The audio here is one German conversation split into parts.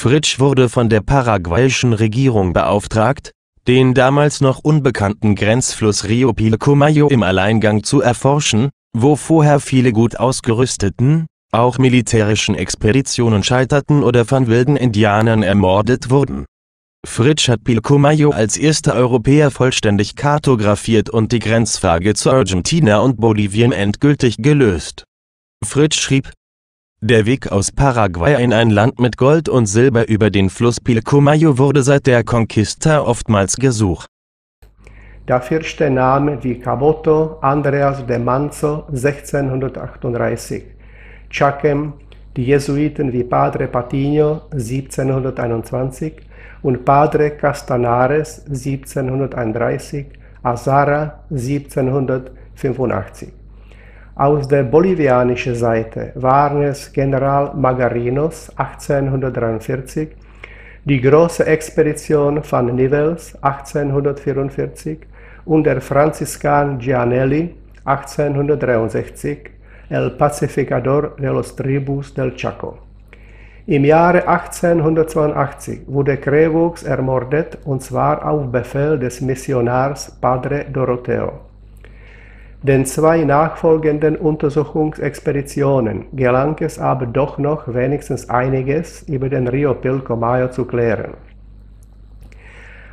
Fritsch wurde von der paraguayischen Regierung beauftragt, den damals noch unbekannten Grenzfluss Rio Pilcomayo im Alleingang zu erforschen, wo vorher viele gut ausgerüsteten, auch militärischen Expeditionen scheiterten oder von wilden Indianern ermordet wurden. Fritsch hat Pilcomayo als erster Europäer vollständig kartografiert und die Grenzfrage zu Argentina und Bolivien endgültig gelöst. Fritsch schrieb, der Weg aus Paraguay in ein Land mit Gold und Silber über den Fluss Pilcomayo wurde seit der Conquista oftmals gesucht. Der vierte Name wie Caboto Andreas de Manzo 1638, Chacem, die Jesuiten wie Padre Patino 1721 und Padre Castanares 1731, Azara 1785. Aus der bolivianischen Seite waren es General Magarinos 1843, die große Expedition von Nivels 1844 und der Franziskan Gianelli 1863 El Pacificador de los Tribus del Chaco. Im Jahre 1882 wurde Crevaux ermordet und zwar auf Befehl des Missionars Padre Doroteo. Den zwei nachfolgenden Untersuchungsexpeditionen gelang es aber doch noch wenigstens einiges über den Rio Pilcomayo zu klären.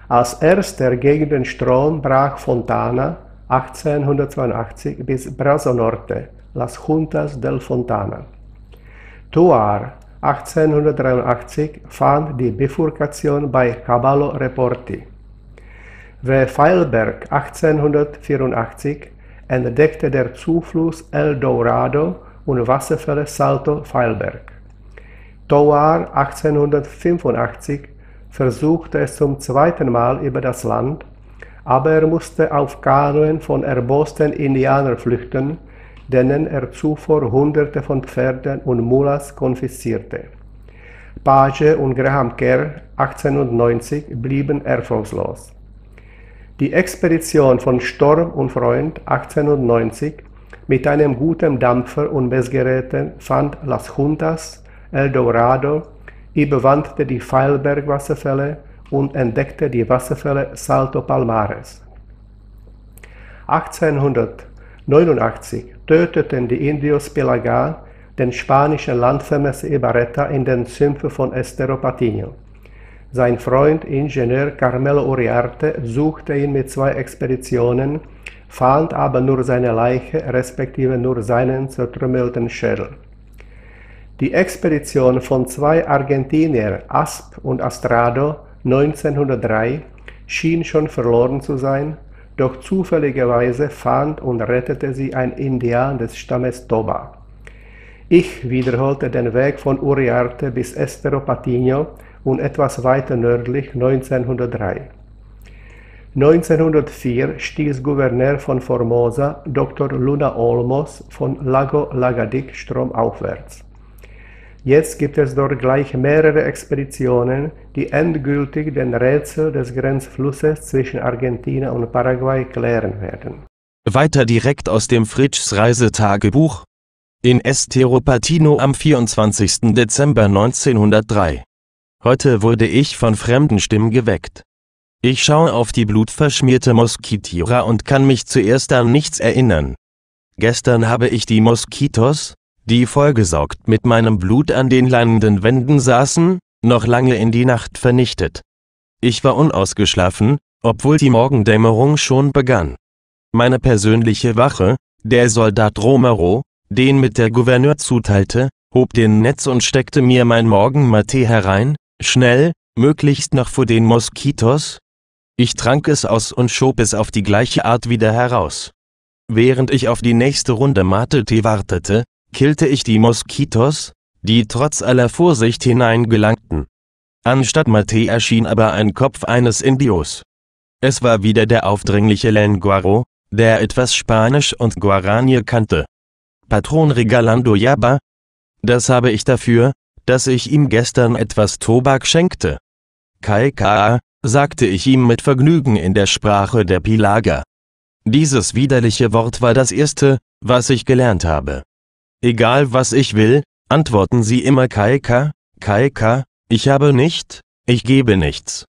Als erster gegen den Strom brach Fontana 1882 bis Brazonorte, Las Juntas del Fontana. Tuar 1883 fand die Bifurkation bei Caballo Reporti. W. Feilberg 1884 entdeckte der Zufluss El Dorado und Wasserfälle Salto Feilberg. Towar 1885 versuchte es zum zweiten Mal über das Land, aber er musste auf Kanuen von erbosten Indianern flüchten, denen er zuvor Hunderte von Pferden und Mulas konfiszierte. Page und Graham Kerr 1890 blieben erfolglos. Die Expedition von Storm und Freund 1890 mit einem guten Dampfer und Messgeräten fand Las Juntas, El Dorado, überwandte die feilberg und entdeckte die Wasserfälle Salto Palmares. 1889 töteten die Indios Pelagar den spanischen Landvermesser Ibarreta in den Sümpfen von Estero Patino. Sein Freund Ingenieur Carmelo Uriarte suchte ihn mit zwei Expeditionen, fand aber nur seine Leiche respektive nur seinen zertrümmelten Schädel. Die Expedition von zwei Argentinier, Asp und Astrado, 1903 schien schon verloren zu sein, doch zufälligerweise fand und rettete sie ein Indian des Stammes Toba. Ich wiederholte den Weg von Uriarte bis Estero Patino und etwas weiter nördlich 1903. 1904 stieß Gouverneur von Formosa Dr. Luna Olmos von Lago Lagadic stromaufwärts. Jetzt gibt es dort gleich mehrere Expeditionen, die endgültig den Rätsel des Grenzflusses zwischen Argentina und Paraguay klären werden. Weiter direkt aus dem Fritschs Reisetagebuch in Estero Patino am 24. Dezember 1903. Heute wurde ich von fremden Stimmen geweckt. Ich schaue auf die blutverschmierte Moskitierer und kann mich zuerst an nichts erinnern. Gestern habe ich die Moskitos, die vollgesaugt mit meinem Blut an den leinenden Wänden saßen, noch lange in die Nacht vernichtet. Ich war unausgeschlafen, obwohl die Morgendämmerung schon begann. Meine persönliche Wache, der Soldat Romero, den mit der Gouverneur zuteilte, hob den Netz und steckte mir mein Morgenmaté herein, Schnell, möglichst noch vor den Moskitos? Ich trank es aus und schob es auf die gleiche Art wieder heraus. Während ich auf die nächste Runde Mate-Tee wartete, killte ich die Moskitos, die trotz aller Vorsicht hineingelangten. Anstatt Mate erschien aber ein Kopf eines Indios. Es war wieder der aufdringliche Lenguaro, der etwas Spanisch und Guaranie kannte. Patron Regalando Yaba? Das habe ich dafür, dass ich ihm gestern etwas Tobak schenkte. Kai Ka, sagte ich ihm mit Vergnügen in der Sprache der Pilager. Dieses widerliche Wort war das erste, was ich gelernt habe. Egal was ich will, antworten sie immer Kai Ka, Kai Ka, ich habe nicht, ich gebe nichts.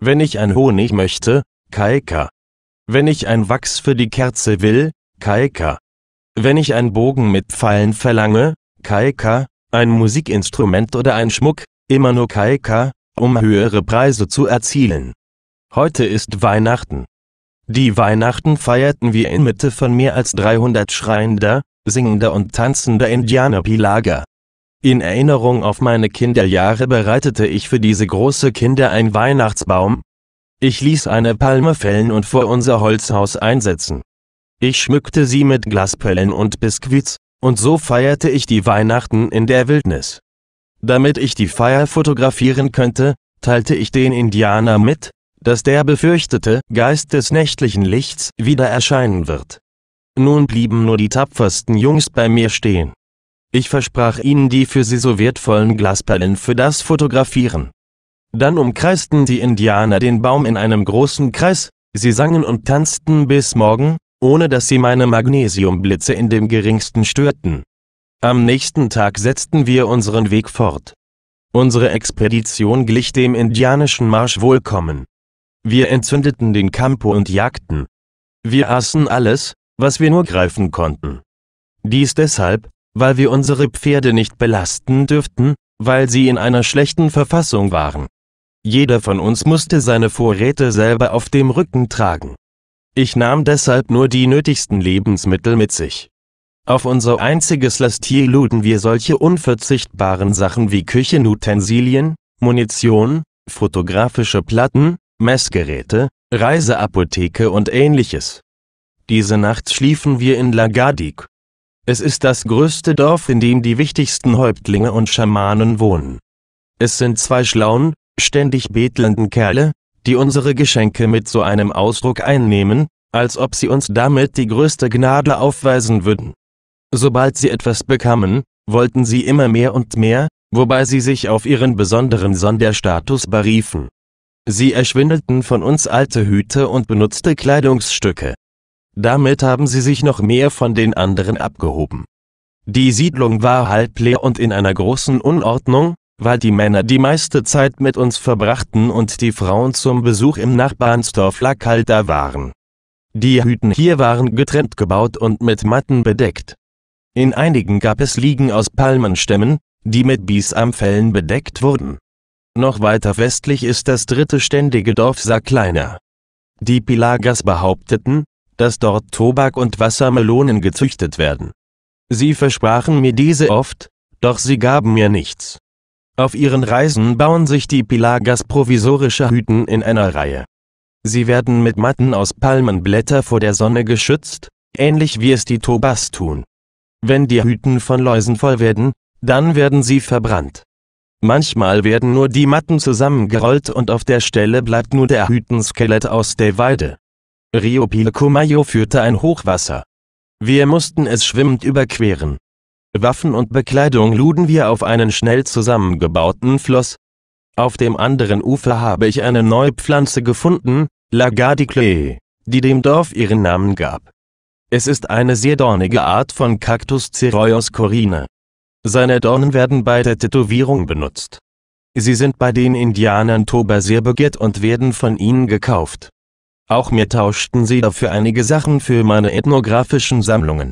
Wenn ich ein Honig möchte, Kai Ka. Wenn ich ein Wachs für die Kerze will, Kai Ka. Wenn ich einen Bogen mit Pfeilen verlange, Kai Ka, ein Musikinstrument oder ein Schmuck, immer nur Kaika, um höhere Preise zu erzielen. Heute ist Weihnachten. Die Weihnachten feierten wir inmitten von mehr als 300 schreiender, singender und tanzender Indianerpilager. In Erinnerung auf meine Kinderjahre bereitete ich für diese große Kinder einen Weihnachtsbaum. Ich ließ eine Palme fällen und vor unser Holzhaus einsetzen. Ich schmückte sie mit Glaspöllen und Biskuits, und so feierte ich die Weihnachten in der Wildnis. Damit ich die Feier fotografieren könnte, teilte ich den Indianer mit, dass der befürchtete Geist des nächtlichen Lichts wieder erscheinen wird. Nun blieben nur die tapfersten Jungs bei mir stehen. Ich versprach ihnen die für sie so wertvollen Glasperlen für das Fotografieren. Dann umkreisten die Indianer den Baum in einem großen Kreis, sie sangen und tanzten bis morgen, ohne dass sie meine Magnesiumblitze in dem geringsten störten. Am nächsten Tag setzten wir unseren Weg fort. Unsere Expedition glich dem indianischen Marsch wohlkommen. Wir entzündeten den Campo und jagten. Wir aßen alles, was wir nur greifen konnten. Dies deshalb, weil wir unsere Pferde nicht belasten dürften, weil sie in einer schlechten Verfassung waren. Jeder von uns musste seine Vorräte selber auf dem Rücken tragen. Ich nahm deshalb nur die nötigsten Lebensmittel mit sich. Auf unser einziges Lastier luden wir solche unverzichtbaren Sachen wie Küchenutensilien, Munition, fotografische Platten, Messgeräte, Reiseapotheke und ähnliches. Diese Nacht schliefen wir in Lagadik. Es ist das größte Dorf, in dem die wichtigsten Häuptlinge und Schamanen wohnen. Es sind zwei schlauen, ständig betelnden Kerle, die unsere Geschenke mit so einem Ausdruck einnehmen, als ob sie uns damit die größte Gnade aufweisen würden. Sobald sie etwas bekamen, wollten sie immer mehr und mehr, wobei sie sich auf ihren besonderen Sonderstatus beriefen. Sie erschwindelten von uns alte Hüte und benutzte Kleidungsstücke. Damit haben sie sich noch mehr von den anderen abgehoben. Die Siedlung war halb leer und in einer großen Unordnung, weil die Männer die meiste Zeit mit uns verbrachten und die Frauen zum Besuch im Nachbarnsdorf La Calda waren. Die Hüten hier waren getrennt gebaut und mit Matten bedeckt. In einigen gab es Liegen aus Palmenstämmen, die mit Biesamfällen bedeckt wurden. Noch weiter westlich ist das dritte ständige Dorf Sakleiner. Die Pilagas behaupteten, dass dort Tobak und Wassermelonen gezüchtet werden. Sie versprachen mir diese oft, doch sie gaben mir nichts. Auf ihren Reisen bauen sich die Pilagas provisorische Hüten in einer Reihe. Sie werden mit Matten aus Palmenblätter vor der Sonne geschützt, ähnlich wie es die Tobas tun. Wenn die Hüten von Läusen voll werden, dann werden sie verbrannt. Manchmal werden nur die Matten zusammengerollt und auf der Stelle bleibt nur der Hütenskelett aus der Weide. Rio Pilcomayo führte ein Hochwasser. Wir mussten es schwimmend überqueren. Waffen und Bekleidung luden wir auf einen schnell zusammengebauten Floß. Auf dem anderen Ufer habe ich eine neue Pflanze gefunden, Lagardicle, die dem Dorf ihren Namen gab. Es ist eine sehr dornige Art von Cactus Cereus corina. Seine Dornen werden bei der Tätowierung benutzt. Sie sind bei den Indianern Toba sehr begehrt und werden von ihnen gekauft. Auch mir tauschten sie dafür einige Sachen für meine ethnografischen Sammlungen.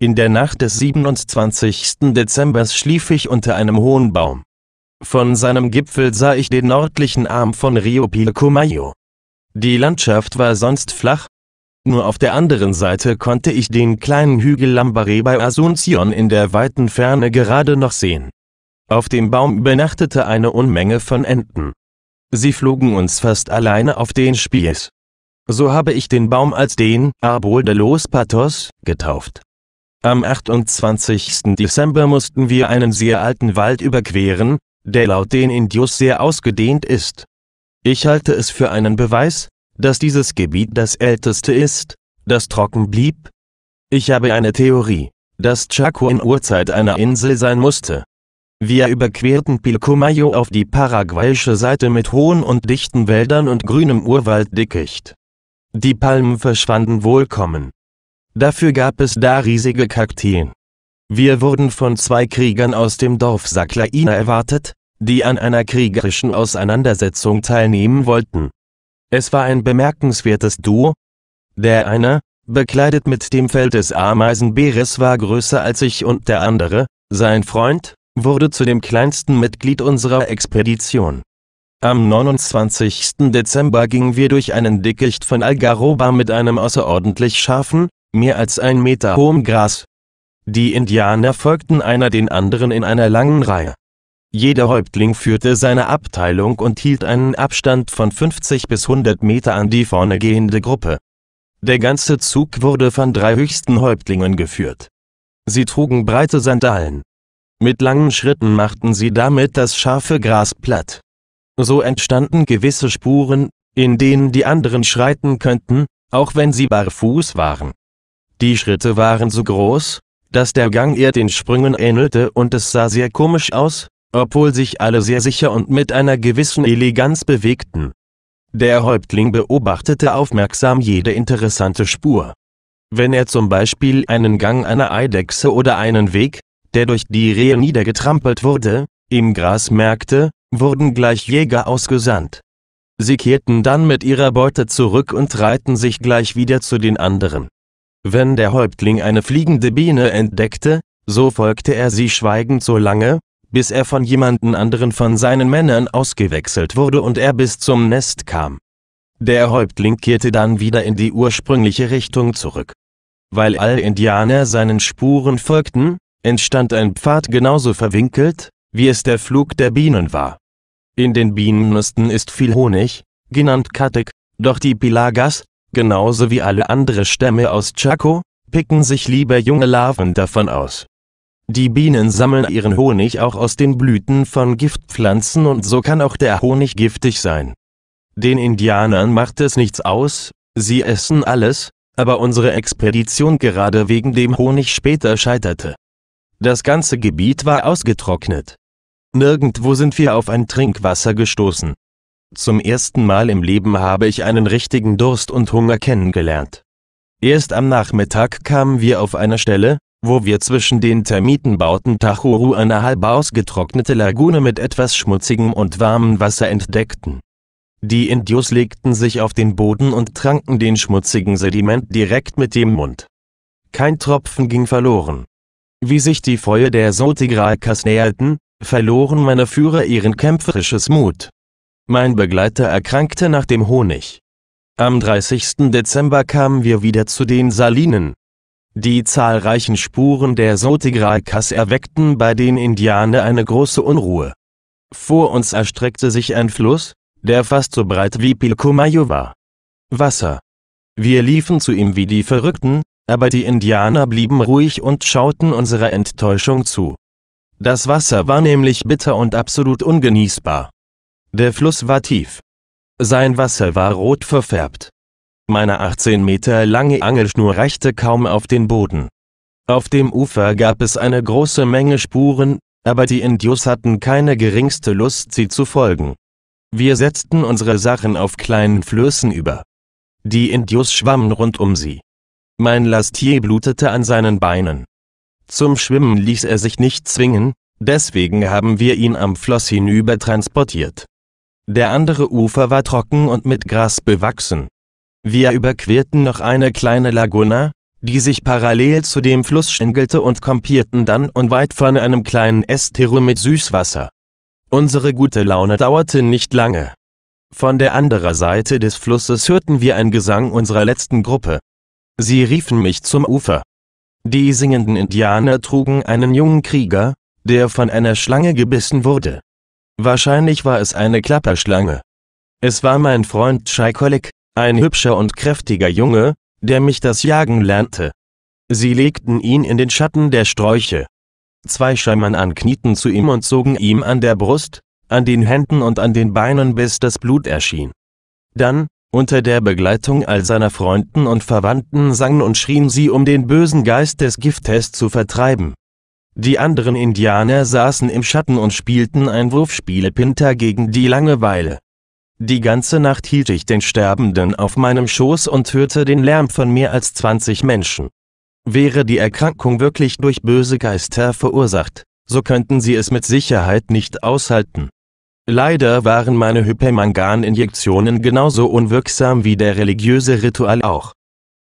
In der Nacht des 27. Dezembers schlief ich unter einem hohen Baum. Von seinem Gipfel sah ich den nördlichen Arm von Rio Pilcomayo. Die Landschaft war sonst flach, nur auf der anderen Seite konnte ich den kleinen Hügel Lambaré bei Asuncion in der weiten Ferne gerade noch sehen. Auf dem Baum übernachtete eine Unmenge von Enten. Sie flogen uns fast alleine auf den Spieß. So habe ich den Baum als den Arbol de los Patos getauft. Am 28. Dezember mussten wir einen sehr alten Wald überqueren, der laut den Indios sehr ausgedehnt ist. Ich halte es für einen Beweis, dass dieses Gebiet das älteste ist, das trocken blieb. Ich habe eine Theorie, dass Chaco in Urzeit einer Insel sein musste. Wir überquerten Pilcomayo auf die paraguayische Seite mit hohen und dichten Wäldern und grünem Urwalddickicht. Die Palmen verschwanden wohlkommen, Dafür gab es da riesige Kakteen. Wir wurden von zwei Kriegern aus dem Dorf Saklaina erwartet, die an einer kriegerischen Auseinandersetzung teilnehmen wollten. Es war ein bemerkenswertes Duo. Der eine, bekleidet mit dem Fell des Ameisenbeeres war größer als ich und der andere, sein Freund, wurde zu dem kleinsten Mitglied unserer Expedition. Am 29. Dezember gingen wir durch einen Dickicht von Algaroba mit einem außerordentlich scharfen, mehr als ein Meter hohem Gras. Die Indianer folgten einer den anderen in einer langen Reihe. Jeder Häuptling führte seine Abteilung und hielt einen Abstand von 50 bis 100 Meter an die vorne gehende Gruppe. Der ganze Zug wurde von drei höchsten Häuptlingen geführt. Sie trugen breite Sandalen. Mit langen Schritten machten sie damit das scharfe Gras platt. So entstanden gewisse Spuren, in denen die anderen schreiten könnten, auch wenn sie barfuß waren. Die Schritte waren so groß, dass der Gang eher den Sprüngen ähnelte und es sah sehr komisch aus, obwohl sich alle sehr sicher und mit einer gewissen Eleganz bewegten. Der Häuptling beobachtete aufmerksam jede interessante Spur. Wenn er zum Beispiel einen Gang einer Eidechse oder einen Weg, der durch die Rehe niedergetrampelt wurde, im Gras merkte, wurden gleich Jäger ausgesandt. Sie kehrten dann mit ihrer Beute zurück und reihten sich gleich wieder zu den anderen. Wenn der Häuptling eine fliegende Biene entdeckte, so folgte er sie schweigend so lange, bis er von jemanden anderen von seinen Männern ausgewechselt wurde und er bis zum Nest kam. Der Häuptling kehrte dann wieder in die ursprüngliche Richtung zurück. Weil alle Indianer seinen Spuren folgten, entstand ein Pfad genauso verwinkelt, wie es der Flug der Bienen war. In den Bienennüsten ist viel Honig, genannt Katek, doch die Pilagas, Genauso wie alle andere Stämme aus Chaco, picken sich lieber junge Larven davon aus. Die Bienen sammeln ihren Honig auch aus den Blüten von Giftpflanzen und so kann auch der Honig giftig sein. Den Indianern macht es nichts aus, sie essen alles, aber unsere Expedition gerade wegen dem Honig später scheiterte. Das ganze Gebiet war ausgetrocknet. Nirgendwo sind wir auf ein Trinkwasser gestoßen. Zum ersten Mal im Leben habe ich einen richtigen Durst und Hunger kennengelernt. Erst am Nachmittag kamen wir auf eine Stelle, wo wir zwischen den Termitenbauten Tachuru eine halb ausgetrocknete Lagune mit etwas schmutzigem und warmem Wasser entdeckten. Die Indios legten sich auf den Boden und tranken den schmutzigen Sediment direkt mit dem Mund. Kein Tropfen ging verloren. Wie sich die Feuer der Sotigraikas näherten, verloren meine Führer ihren kämpferisches Mut. Mein Begleiter erkrankte nach dem Honig. Am 30. Dezember kamen wir wieder zu den Salinen. Die zahlreichen Spuren der Sotigraikas erweckten bei den Indianern eine große Unruhe. Vor uns erstreckte sich ein Fluss, der fast so breit wie Pilcomayo war. Wasser. Wir liefen zu ihm wie die Verrückten, aber die Indianer blieben ruhig und schauten unserer Enttäuschung zu. Das Wasser war nämlich bitter und absolut ungenießbar. Der Fluss war tief. Sein Wasser war rot verfärbt. Meine 18 Meter lange Angelschnur reichte kaum auf den Boden. Auf dem Ufer gab es eine große Menge Spuren, aber die Indios hatten keine geringste Lust, sie zu folgen. Wir setzten unsere Sachen auf kleinen Flößen über. Die Indios schwammen rund um sie. Mein Lastier blutete an seinen Beinen. Zum Schwimmen ließ er sich nicht zwingen, deswegen haben wir ihn am Floss hinüber transportiert. Der andere Ufer war trocken und mit Gras bewachsen. Wir überquerten noch eine kleine Laguna, die sich parallel zu dem Fluss schingelte und kompierten dann unweit von einem kleinen Estero mit Süßwasser. Unsere gute Laune dauerte nicht lange. Von der anderen Seite des Flusses hörten wir ein Gesang unserer letzten Gruppe. Sie riefen mich zum Ufer. Die singenden Indianer trugen einen jungen Krieger, der von einer Schlange gebissen wurde. Wahrscheinlich war es eine Klapperschlange. Es war mein Freund Scheikolik, ein hübscher und kräftiger Junge, der mich das Jagen lernte. Sie legten ihn in den Schatten der Sträuche. Zwei Schamanen knieten zu ihm und zogen ihm an der Brust, an den Händen und an den Beinen bis das Blut erschien. Dann, unter der Begleitung all seiner Freunden und Verwandten sangen und schrien sie, um den bösen Geist des Giftes zu vertreiben. Die anderen Indianer saßen im Schatten und spielten ein Wurfspiel Pinter gegen die Langeweile. Die ganze Nacht hielt ich den Sterbenden auf meinem Schoß und hörte den Lärm von mehr als 20 Menschen. Wäre die Erkrankung wirklich durch böse Geister verursacht, so könnten sie es mit Sicherheit nicht aushalten. Leider waren meine Hypermangan-Injektionen genauso unwirksam wie der religiöse Ritual auch.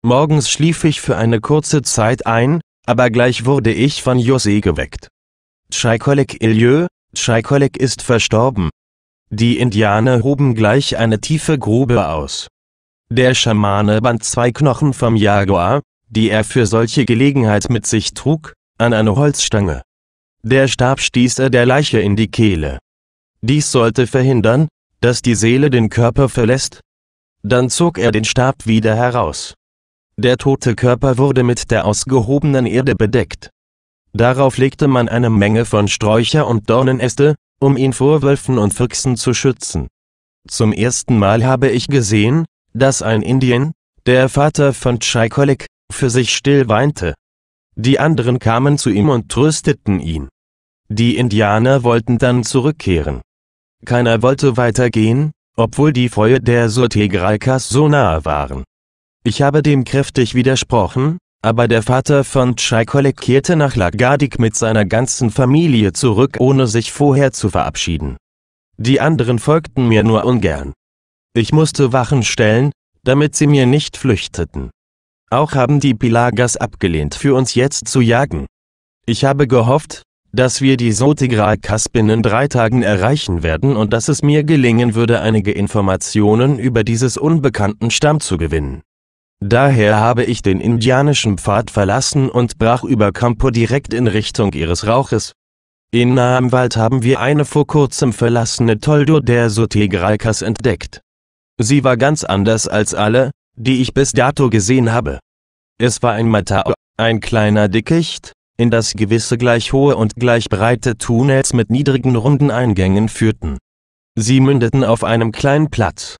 Morgens schlief ich für eine kurze Zeit ein, aber gleich wurde ich von José geweckt. Tschaikolik Ilieu, Tschaikolik ist verstorben. Die Indianer hoben gleich eine tiefe Grube aus. Der Schamane band zwei Knochen vom Jaguar, die er für solche Gelegenheit mit sich trug, an eine Holzstange. Der Stab stieß er der Leiche in die Kehle. Dies sollte verhindern, dass die Seele den Körper verlässt. Dann zog er den Stab wieder heraus. Der tote Körper wurde mit der ausgehobenen Erde bedeckt. Darauf legte man eine Menge von Sträucher und Dornenäste, um ihn vor Wölfen und Füchsen zu schützen. Zum ersten Mal habe ich gesehen, dass ein Indien, der Vater von Chaikolik, für sich still weinte. Die anderen kamen zu ihm und trösteten ihn. Die Indianer wollten dann zurückkehren. Keiner wollte weitergehen, obwohl die Feuer der Sotegralkas so nahe waren. Ich habe dem kräftig widersprochen, aber der Vater von Tschaikolik kehrte nach Lagadik mit seiner ganzen Familie zurück, ohne sich vorher zu verabschieden. Die anderen folgten mir nur ungern. Ich musste Wachen stellen, damit sie mir nicht flüchteten. Auch haben die Pilagas abgelehnt, für uns jetzt zu jagen. Ich habe gehofft, dass wir die sotigra binnen drei Tagen erreichen werden und dass es mir gelingen würde, einige Informationen über dieses unbekannten Stamm zu gewinnen. Daher habe ich den indianischen Pfad verlassen und brach über Campo direkt in Richtung ihres Rauches. In nahem Wald haben wir eine vor kurzem verlassene Toldo der Sotegraicas entdeckt. Sie war ganz anders als alle, die ich bis dato gesehen habe. Es war ein Matao, ein kleiner Dickicht, in das gewisse gleich hohe und gleich breite Tunnels mit niedrigen runden Eingängen führten. Sie mündeten auf einem kleinen Platz,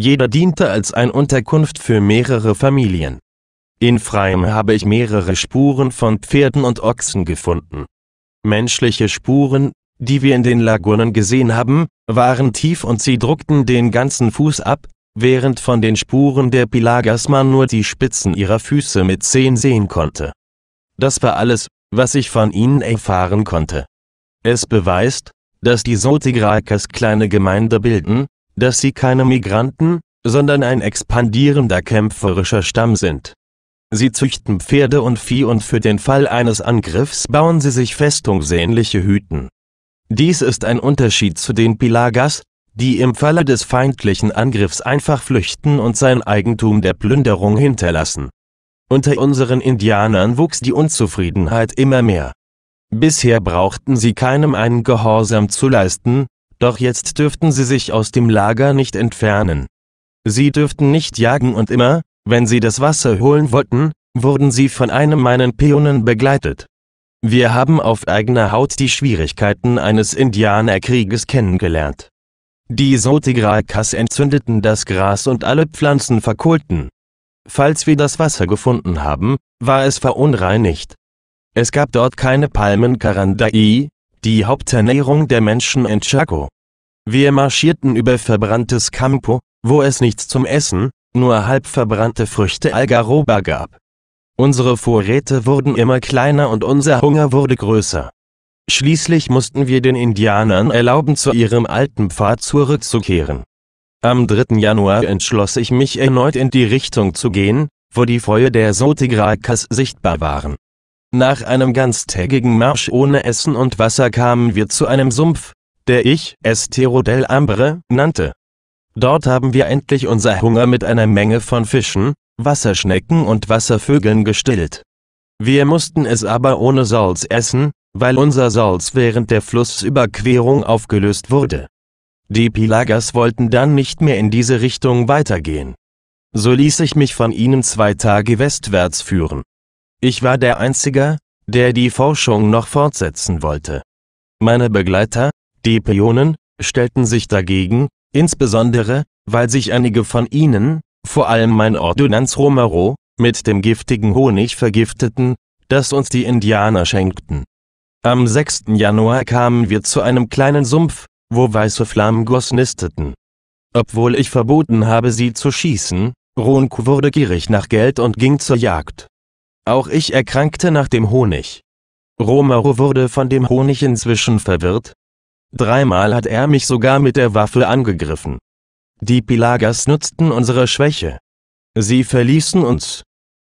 jeder diente als ein Unterkunft für mehrere Familien. In Freiem habe ich mehrere Spuren von Pferden und Ochsen gefunden. Menschliche Spuren, die wir in den Lagunen gesehen haben, waren tief und sie druckten den ganzen Fuß ab, während von den Spuren der Pilagas man nur die Spitzen ihrer Füße mit Zehen sehen konnte. Das war alles, was ich von ihnen erfahren konnte. Es beweist, dass die Sotigrakas kleine Gemeinde bilden, dass sie keine Migranten, sondern ein expandierender kämpferischer Stamm sind. Sie züchten Pferde und Vieh und für den Fall eines Angriffs bauen sie sich festungsähnliche Hüten. Dies ist ein Unterschied zu den Pilagas, die im Falle des feindlichen Angriffs einfach flüchten und sein Eigentum der Plünderung hinterlassen. Unter unseren Indianern wuchs die Unzufriedenheit immer mehr. Bisher brauchten sie keinem einen Gehorsam zu leisten, doch jetzt dürften sie sich aus dem Lager nicht entfernen. Sie dürften nicht jagen und immer, wenn sie das Wasser holen wollten, wurden sie von einem meinen Pionen begleitet. Wir haben auf eigener Haut die Schwierigkeiten eines Indianerkrieges kennengelernt. Die Sotigrakas entzündeten das Gras und alle Pflanzen verkohlten. Falls wir das Wasser gefunden haben, war es verunreinigt. Es gab dort keine Palmen Karandai, die Haupternährung der Menschen in Chaco. Wir marschierten über verbranntes Campo, wo es nichts zum Essen, nur halb verbrannte Früchte Algaroba gab. Unsere Vorräte wurden immer kleiner und unser Hunger wurde größer. Schließlich mussten wir den Indianern erlauben, zu ihrem alten Pfad zurückzukehren. Am 3. Januar entschloss ich mich erneut in die Richtung zu gehen, wo die Feuer der Sotigrakas sichtbar waren. Nach einem ganztägigen Marsch ohne Essen und Wasser kamen wir zu einem Sumpf, der ich Estero del Ambre nannte. Dort haben wir endlich unser Hunger mit einer Menge von Fischen, Wasserschnecken und Wasservögeln gestillt. Wir mussten es aber ohne Salz essen, weil unser Salz während der Flussüberquerung aufgelöst wurde. Die Pilagas wollten dann nicht mehr in diese Richtung weitergehen. So ließ ich mich von ihnen zwei Tage westwärts führen. Ich war der Einzige, der die Forschung noch fortsetzen wollte. Meine Begleiter, die Pionen, stellten sich dagegen, insbesondere, weil sich einige von ihnen, vor allem mein Ordonnanz Romero, mit dem giftigen Honig vergifteten, das uns die Indianer schenkten. Am 6. Januar kamen wir zu einem kleinen Sumpf, wo weiße Flamengos nisteten. Obwohl ich verboten habe, sie zu schießen, Ronk wurde gierig nach Geld und ging zur Jagd. Auch ich erkrankte nach dem Honig. Romero wurde von dem Honig inzwischen verwirrt. Dreimal hat er mich sogar mit der Waffe angegriffen. Die Pilagas nutzten unsere Schwäche. Sie verließen uns.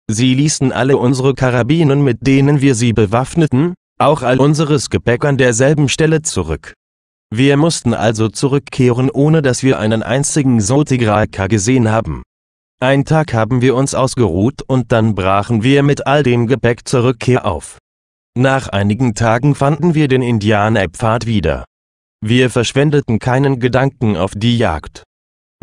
Sie ließen alle unsere Karabinen, mit denen wir sie bewaffneten, auch all unseres Gepäck an derselben Stelle zurück. Wir mussten also zurückkehren, ohne dass wir einen einzigen Sotigraka gesehen haben. Ein Tag haben wir uns ausgeruht und dann brachen wir mit all dem Gepäck zur Rückkehr auf. Nach einigen Tagen fanden wir den Indianerpfad wieder. Wir verschwendeten keinen Gedanken auf die Jagd.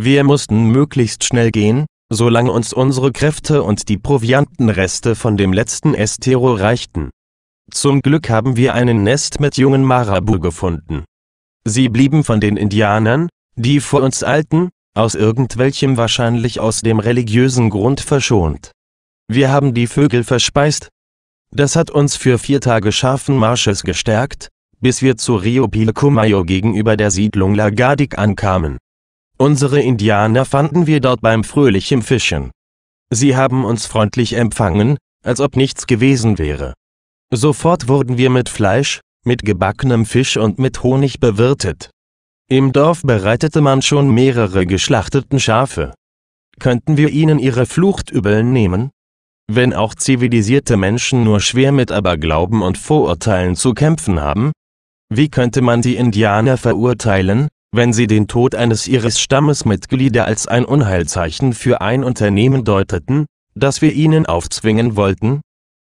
Wir mussten möglichst schnell gehen, solange uns unsere Kräfte und die Proviantenreste von dem letzten Estero reichten. Zum Glück haben wir einen Nest mit jungen Marabu gefunden. Sie blieben von den Indianern, die vor uns alten, aus irgendwelchem wahrscheinlich aus dem religiösen Grund verschont. Wir haben die Vögel verspeist. Das hat uns für vier Tage scharfen Marsches gestärkt, bis wir zu Rio Pilcumayo gegenüber der Siedlung Lagadik ankamen. Unsere Indianer fanden wir dort beim fröhlichen Fischen. Sie haben uns freundlich empfangen, als ob nichts gewesen wäre. Sofort wurden wir mit Fleisch, mit gebackenem Fisch und mit Honig bewirtet. Im Dorf bereitete man schon mehrere geschlachteten Schafe. Könnten wir ihnen ihre Flucht übel nehmen? Wenn auch zivilisierte Menschen nur schwer mit Aberglauben und Vorurteilen zu kämpfen haben? Wie könnte man die Indianer verurteilen, wenn sie den Tod eines ihres Stammesmitglieder als ein Unheilzeichen für ein Unternehmen deuteten, das wir ihnen aufzwingen wollten?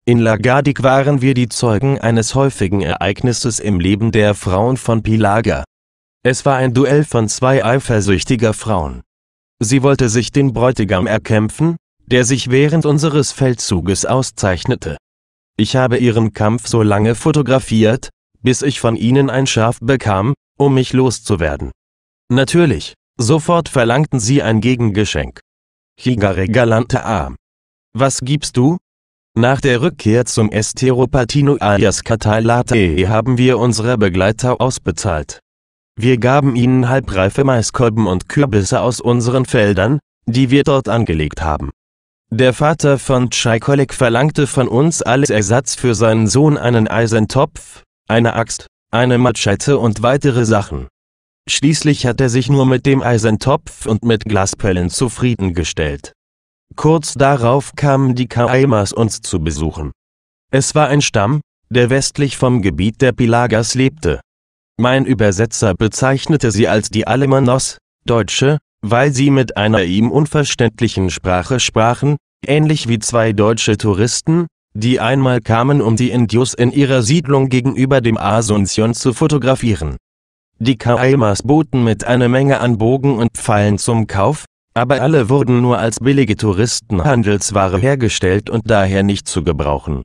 In Lagadig waren wir die Zeugen eines häufigen Ereignisses im Leben der Frauen von Pilaga, es war ein Duell von zwei eifersüchtiger Frauen. Sie wollte sich den Bräutigam erkämpfen, der sich während unseres Feldzuges auszeichnete. Ich habe ihren Kampf so lange fotografiert, bis ich von ihnen ein Schaf bekam, um mich loszuwerden. Natürlich, sofort verlangten sie ein Gegengeschenk. Higare galante A. Was gibst du? Nach der Rückkehr zum Esteropatino alias Katalate haben wir unsere Begleiter ausbezahlt. Wir gaben ihnen halbreife Maiskolben und Kürbisse aus unseren Feldern, die wir dort angelegt haben. Der Vater von Tschaikolik verlangte von uns als Ersatz für seinen Sohn einen Eisentopf, eine Axt, eine Machete und weitere Sachen. Schließlich hat er sich nur mit dem Eisentopf und mit Glaspellen zufriedengestellt. Kurz darauf kamen die Kaimas uns zu besuchen. Es war ein Stamm, der westlich vom Gebiet der Pilagas lebte. Mein Übersetzer bezeichnete sie als die Alemannos, Deutsche, weil sie mit einer ihm unverständlichen Sprache sprachen, ähnlich wie zwei deutsche Touristen, die einmal kamen, um die Indios in ihrer Siedlung gegenüber dem Asuncion zu fotografieren. Die Kaimas boten mit einer Menge an Bogen und Pfeilen zum Kauf, aber alle wurden nur als billige Touristenhandelsware hergestellt und daher nicht zu gebrauchen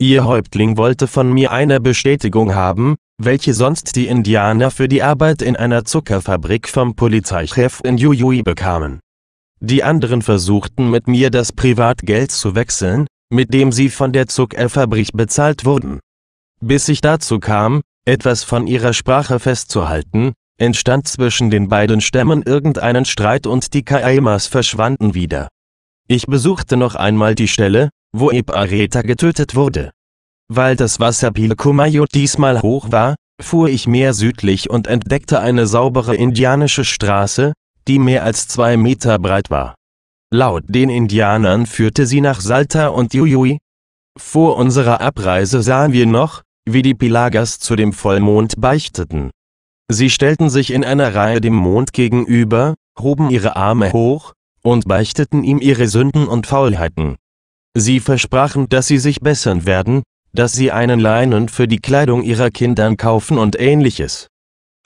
Ihr Häuptling wollte von mir eine Bestätigung haben, welche sonst die Indianer für die Arbeit in einer Zuckerfabrik vom Polizeichef in Jujuy bekamen. Die anderen versuchten mit mir das Privatgeld zu wechseln, mit dem sie von der Zuckerfabrik bezahlt wurden. Bis ich dazu kam, etwas von ihrer Sprache festzuhalten, entstand zwischen den beiden Stämmen irgendeinen Streit und die Kaimas verschwanden wieder. Ich besuchte noch einmal die Stelle, wo Eb Areta getötet wurde. Weil das Wasser Pilcomayo diesmal hoch war, fuhr ich mehr südlich und entdeckte eine saubere indianische Straße, die mehr als zwei Meter breit war. Laut den Indianern führte sie nach Salta und Jujuy. Vor unserer Abreise sahen wir noch, wie die Pilagas zu dem Vollmond beichteten. Sie stellten sich in einer Reihe dem Mond gegenüber, hoben ihre Arme hoch und beichteten ihm ihre Sünden und Faulheiten. Sie versprachen, dass sie sich bessern werden, dass sie einen Leinen für die Kleidung ihrer Kindern kaufen und ähnliches.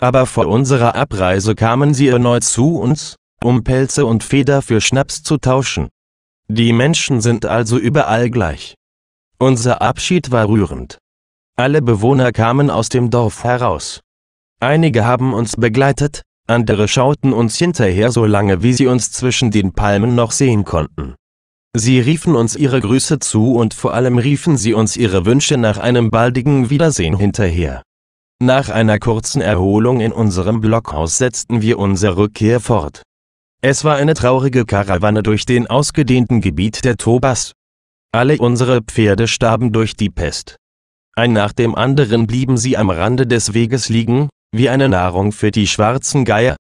Aber vor unserer Abreise kamen sie erneut zu uns, um Pelze und Feder für Schnaps zu tauschen. Die Menschen sind also überall gleich. Unser Abschied war rührend. Alle Bewohner kamen aus dem Dorf heraus. Einige haben uns begleitet, andere schauten uns hinterher so lange, wie sie uns zwischen den Palmen noch sehen konnten. Sie riefen uns ihre Grüße zu und vor allem riefen sie uns ihre Wünsche nach einem baldigen Wiedersehen hinterher. Nach einer kurzen Erholung in unserem Blockhaus setzten wir unsere Rückkehr fort. Es war eine traurige Karawane durch den ausgedehnten Gebiet der Tobas. Alle unsere Pferde starben durch die Pest. Ein nach dem anderen blieben sie am Rande des Weges liegen, wie eine Nahrung für die schwarzen Geier.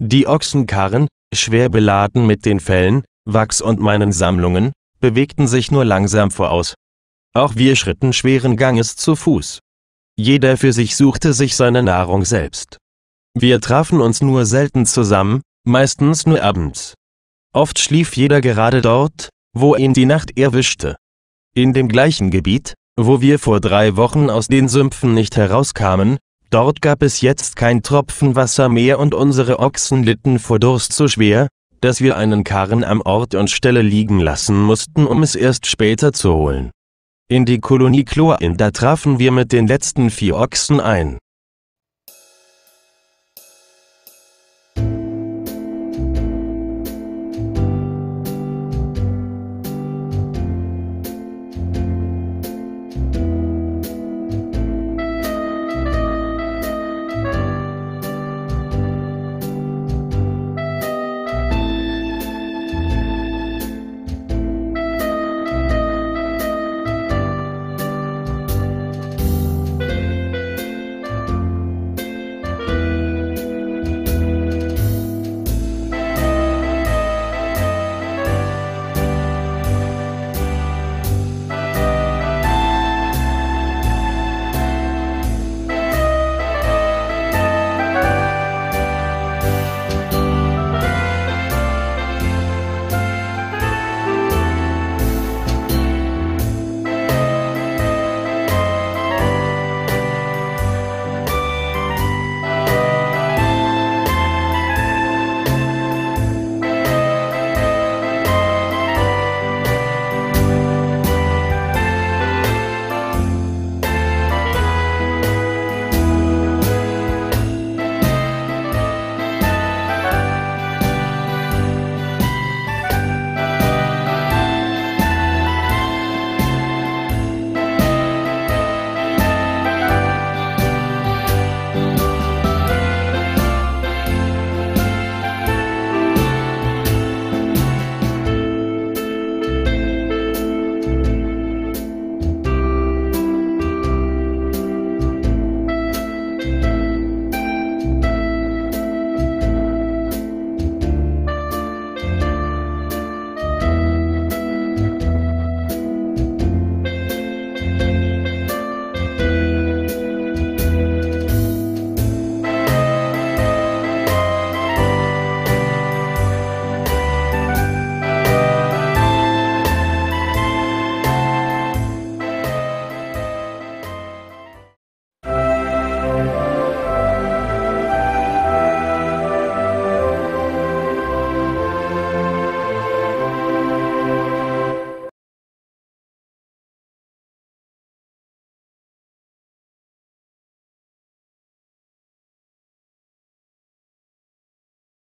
Die Ochsenkarren, schwer beladen mit den Fellen, Wachs und meinen Sammlungen, bewegten sich nur langsam voraus. Auch wir schritten schweren Ganges zu Fuß. Jeder für sich suchte sich seine Nahrung selbst. Wir trafen uns nur selten zusammen, meistens nur abends. Oft schlief jeder gerade dort, wo ihn die Nacht erwischte. In dem gleichen Gebiet, wo wir vor drei Wochen aus den Sümpfen nicht herauskamen, dort gab es jetzt kein Tropfen Wasser mehr und unsere Ochsen litten vor Durst so schwer, dass wir einen Karren am Ort und Stelle liegen lassen mussten, um es erst später zu holen. In die Kolonie in da trafen wir mit den letzten vier Ochsen ein.